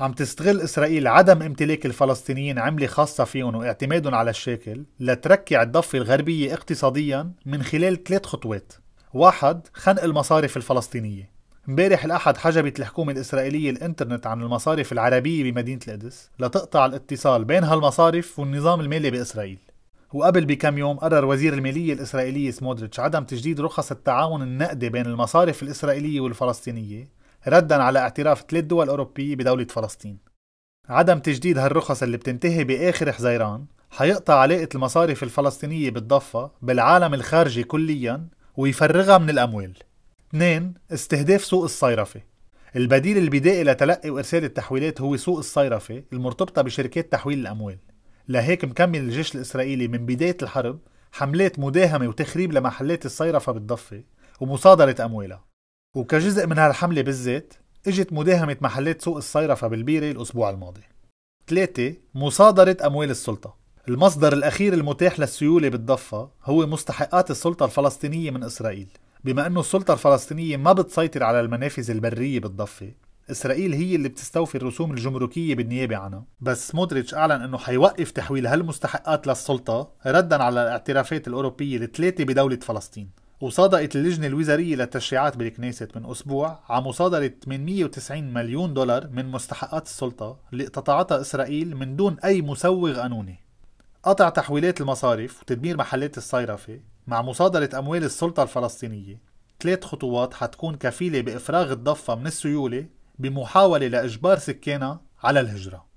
عم تستغل إسرائيل عدم امتلاك الفلسطينيين عملة خاصة فيهم واعتمادهم على الشاكل لتركع الضفة الغربية اقتصاديا من خلال ثلاث خطوات واحد خنق المصارف الفلسطينية امبارح الأحد حجبت الحكومة الإسرائيلية الإنترنت عن المصارف العربية بمدينة القدس لتقطع الاتصال بين هالمصارف والنظام المالي بإسرائيل وقبل بكم يوم قرر وزير المالية الإسرائيلية سمودريتش عدم تجديد رخص التعاون النقدي بين المصارف الإسرائيلية والفلسطينية ردا على اعتراف ثلاث دول أوروبية بدولة فلسطين عدم تجديد هالرخص اللي بتنتهي بآخر حزيران حيقطع علاقة المصارف الفلسطينية بالضفة بالعالم الخارجي كليا ويفرغها من الأموال 2. استهداف سوق الصيرفة البديل البدائي لتلقي وإرسال التحويلات هو سوق الصيرفة المرتبطة بشركات تحويل الأموال لهيك مكمل الجيش الإسرائيلي من بداية الحرب حملات مداهمة وتخريب لمحلات الصيرفة بالضفة ومصادرة أموالها وكجزء من هالحملة بالذات اجت مداهمة محلات سوق الصيرفة بالبيرة الأسبوع الماضي ثلاثة مصادرة أموال السلطة المصدر الأخير المتاح للسيولة بالضفة هو مستحقات السلطة الفلسطينية من إسرائيل بما أنه السلطة الفلسطينية ما بتسيطر على المنافذ البرية بالضفة إسرائيل هي اللي بتستوفي الرسوم الجمركية بالنيابة عنها بس مودريتش أعلن أنه حيوقف تحويل هالمستحقات للسلطة ردا على الاعترافات الأوروبية الثلاثة بدولة فلسطين وصادقت اللجنة الوزارية للتشريعات بالكنيسة من أسبوع على مصادرة 890 مليون دولار من مستحقات السلطة اللي اقتطعتها إسرائيل من دون أي مسوغ قانوني قطع تحويلات المصارف وتدمير محلات الصيرفة مع مصادرة أموال السلطة الفلسطينية ثلاث خطوات حتكون كفيلة بإفراغ الضفة من السيولة بمحاولة لإجبار سكانها على الهجرة